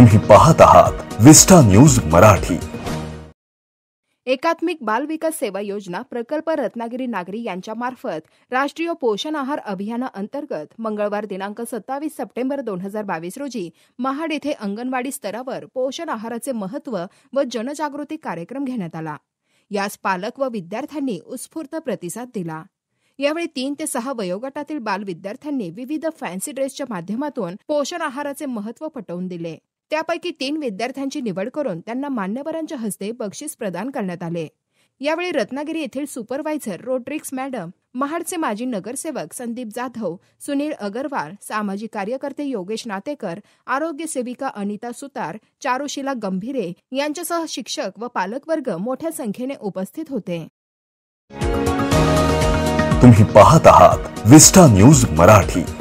तुम्ही पाहत आहात विस्टा न्यूज मराठी एकात्मिक बाल विकास सेवा योजना प्रकल्प रत्नागिरी नागरी यांच्या मार्फत राष्ट्रीय पोषण आहार अभियाना अंतर्गत मंगळवार दिनांक सत्तावीस सप्टेंबर दोन हजार बावीस रोजी महाड येथे अंगणवाडी स्तरावर पोषण आहाराचे महत्व व जनजागृती कार्यक्रम घेण्यात आला यास पालक व विद्यार्थ्यांनी उत्स्फूर्त प्रतिसाद दिला यावेळी तीन ते सहा वयोगटातील बाल विद्यार्थ्यांनी विविध फॅन्सी ड्रेसच्या माध्यमातून पोषण आहाराचे महत्व पटवून दिले त्यापैकी तीन विद्यार्थ्यांची निवड करून त्यांना मान्यवरांच्या हस्ते बक्षीस प्रदान करण्यात आले यावेळी रत्नागिरी येथील सुपरवायझर रोड्रिक्स मॅडम महाडचे माजी नगरसेवक संदीप जाधव सुनील अगरवाल सामाजिक कार्यकर्ते योगेश नातेकर आरोग्य सेविका अनिता सुतार चारुशिला गंभीरे यांच्यासह शिक्षक व पालकवर्ग मोठ्या संख्येने उपस्थित होते तुम्ही पाहत आहात विस्टा न्यूज मराठी